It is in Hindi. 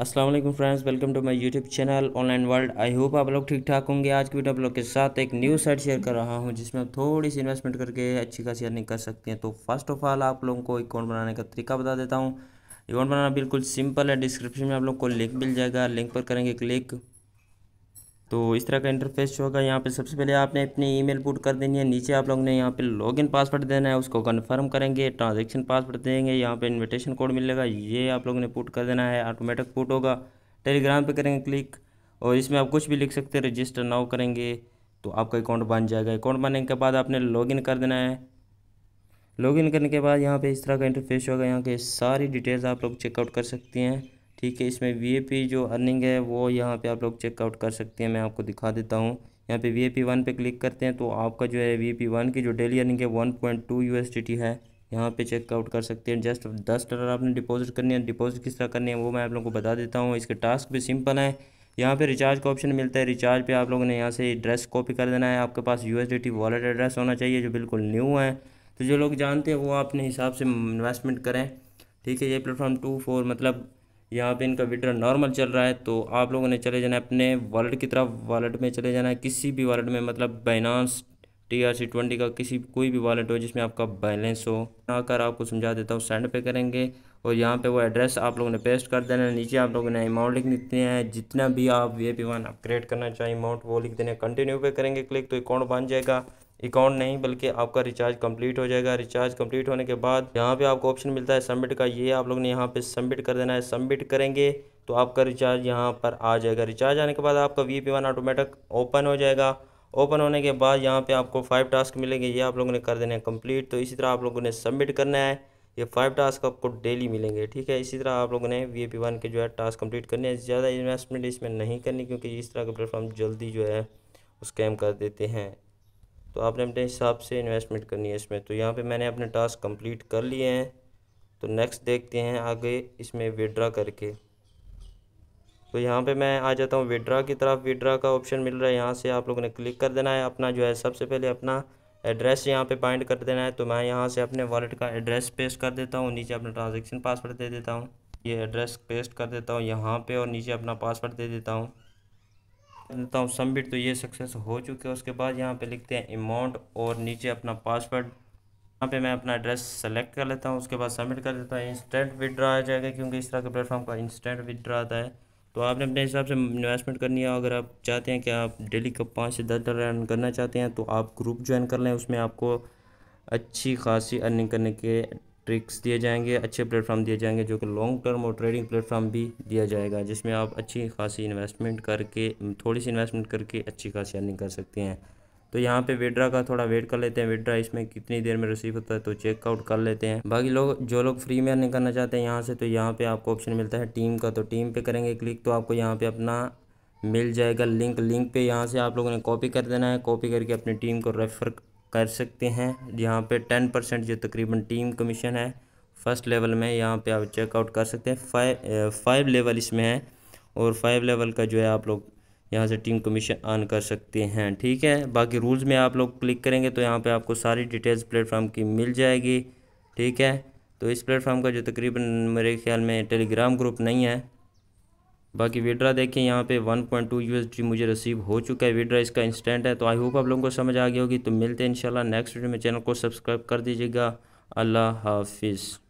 Aslam friends welcome to my YouTube channel online world I hope आप लोग ठीक ठाक होंगे आज की वीडियो आप लोग के साथ एक न्यू साइट शेयर कर रहा हूं जिसमें आप थोड़ी सी इन्वेस्टमेंट करके अच्छी खासी अर्निंग कर सकते हैं तो फर्स्ट ऑफ ऑल आप लोगों को अकाउंट बनाने का तरीका बता देता हूँ अकाउंट बनाना बिल्कुल सिंपल है डिस्क्रिप्शन में आप लोग को लिंक मिल जाएगा लिंक पर करेंगे क्लिक तो इस तरह का इंटरफेस होगा यहाँ पे सबसे पहले आपने अपनी ईमेल पुट कर देनी है नीचे आप लोग ने यहाँ पे लॉगिन पासवर्ड देना है उसको कन्फर्म करेंगे ट्रांजैक्शन पासवर्ड देंगे यहाँ पे इनविटेशन कोड मिलेगा ये आप लोग ने पुट कर देना है ऑटोमेटिक पुट होगा टेलीग्राम पे करेंगे क्लिक और इसमें आप कुछ भी लिख सकते हैं रजिस्टर नाउ करेंगे तो आपका अकाउंट बन जाएगा अकाउंट बनने के बाद आपने लॉगिन कर देना है लॉगिन करने के बाद यहाँ पर इस तरह का इंटरफेस होगा यहाँ के सारी डिटेल्स आप लोग चेकआउट कर सकती हैं ठीक है इसमें वी जो अर्निंग है वो यहाँ पे आप लोग चेकआउट कर सकते हैं मैं आपको दिखा देता हूँ यहाँ पे वी ए पी वन पे क्लिक करते हैं तो आपका जो है वी ए पी वन की जो डेली अर्निंग है one point two U S T T है यहाँ पे चेकआउट कर सकते हैं जस्ट दस डॉलर आपने डिपॉजिट करनी है डिपॉजिट किस तरह करनी है वो मैं आप लोगों को बता देता हूँ इसके टास्क भी सिंपल है यहाँ पे रिचार्ज का ऑप्शन मिलता है रिचार्ज पे आप लोगों ने यहाँ से एड्रेस कॉपी कर देना है आपके पास यू वॉलेट एड्रेस होना चाहिए जो बिल्कुल न्यू है तो जो लोग जानते हैं वो अपने हिसाब से इन्वेस्टमेंट करें ठीक है ये प्लेटफॉर्म टू फोर मतलब यहाँ पे इनका विड्रा नॉर्मल चल रहा है तो आप लोगों ने चले जाना है अपने वॉलेट की तरफ वॉलेट में चले जाना है किसी भी वॉलेट में मतलब Binance T R C twenty का किसी कोई भी वॉलेट हो जिसमें आपका बैलेंस हो आकर आपको समझा देता हूँ सेंड पे करेंगे और यहाँ पे वो एड्रेस आप लोगों ने पेस्ट कर देना है नीचे आप लोगों ने अमाउंट लिख देते हैं जितना भी आप वी पी वन अपग्रेड करना चाहिए अमाउंट वो लिख देना कंटिन्यू पे करेंगे क्लिक तो अकाउंट बन जाएगा अकाउंट नहीं बल्कि आपका रिचार्ज कंप्लीट हो जाएगा रिचार्ज कंप्लीट होने के बाद यहाँ पे आपको ऑप्शन मिलता है सबमिट का ये आप लोग ने यहाँ पे सबमिट कर देना है सबमिट करेंगे तो आपका रिचार्ज यहाँ पर आ जाएगा रिचार्ज आने के बाद आपका V P one automatic open हो जाएगा ओपन होने के बाद यहाँ पर आपको फाइव टास्क मिलेंगे ये आप लोगों ने कर देना है कम्प्लीट तो इसी तरह आप लोगों ने सबमिट करना है ये फाइव टास्क आपको डेली मिलेंगे ठीक है इसी तरह आप लोगों ने वी पी वन के जो है टास्क कंप्लीट करने हैं ज़्यादा इन्वेस्टमेंट इसमें नहीं करनी क्योंकि इस तरह के प्लेटफॉर्म जल्दी जो है स्कैम कर देते हैं तो आपने अपने हिसाब से इन्वेस्टमेंट करनी है इसमें तो यहाँ पे मैंने अपने टास्क कंप्लीट कर लिए हैं तो नेक्स्ट देखते हैं आगे इसमें विड्रा करके तो यहाँ पे मैं आ जाता हूँ विड्रा की तरफ विड्रा का ऑप्शन मिल रहा है यहाँ से आप लोगों ने क्लिक कर देना है अपना जो है सबसे पहले अपना एड्रेस यहाँ पे पॉइंट कर देना है तो मैं यहाँ से अपने वॉलेट का एड्रेस पेस्ट कर देता हूँ नीचे अपना ट्रांजेक्शन पासवर्ड दे देता हूँ ये एड्रेस पेस्ट कर देता हूँ यहाँ पर और नीचे अपना पासवर्ड दे देता हूँ देता तो हूँ सबमिट तो ये सक्सेस हो चुके हैं उसके बाद यहाँ पे लिखते हैं अमाउंट और नीचे अपना पासवर्ड यहाँ पे मैं अपना एड्रेस सेलेक्ट कर लेता हूँ उसके बाद सबमिट कर देता हूँ इंस्टेंट विदड्रा आ जाएगा क्योंकि इस तरह के प्लेटफॉर्म का इंस्टेंट विदड्रा आता है तो आपने अपने हिसाब से इन्वेस्टमेंट करनी है अगर आप चाहते हैं कि आप डेली का पाँच से दस डॉलर अर्न करना चाहते हैं तो आप ग्रुप ज्वाइन कर लें उसमें आपको अच्छी खासी अर्निंग करने के ट्रिक्स दिए जाएंगे अच्छे प्लेटफॉर्म दिए जाएंगे जो कि लॉन्ग टर्म और ट्रेडिंग प्लेटफॉर्म भी दिया जाएगा जिसमें आप अच्छी खासी इन्वेस्टमेंट करके थोड़ी सी इन्वेस्टमेंट करके अच्छी खासी अर्निंग कर सकते हैं तो यहाँ पे विड्रा का थोड़ा वेट कर लेते हैं विड्रा इसमें कितनी देर में रिसीव होता है तो चेकआउट कर लेते हैं बाकी लोग जो लोग फ्री में अर्निंग करना चाहते हैं यहाँ से तो यहाँ पर आपको ऑप्शन मिलता है टीम का तो टीम पर करेंगे क्लिक तो आपको यहाँ पर अपना मिल जाएगा लिंक लिंक पर यहाँ से आप लोगों ने कॉपी कर देना है कॉपी करके अपनी टीम को रेफर कर सकते हैं यहाँ पे टेन परसेंट जो तकरीबन टीम कमीशन है फर्स्ट लेवल में यहाँ पे आप चेकआउट कर सकते हैं फाइव फाइव लेवल इसमें है और फाइव लेवल का जो है आप लोग यहाँ से टीम कमीशन ऑन कर सकते हैं ठीक है बाकी रूल्स में आप लोग क्लिक करेंगे तो यहाँ पर आपको सारी डिटेल्स प्लेटफॉर्म की मिल जाएगी ठीक है तो इस प्लेटफॉर्म का जो तकरीबन मेरे ख्याल में टेलीग्राम ग्रुप नहीं है बाकी विड्रा देखें यहाँ पे 1.2 पॉइंट मुझे रिसीव हो चुका है विड्रा इसका इंस्टेंट है तो आई होप आप लोगों को समझ आ गई होगी तो मिलते हैं इंशाल्लाह नेक्स्ट वीडियो में चैनल को सब्सक्राइब कर दीजिएगा अल्लाह हाफिज़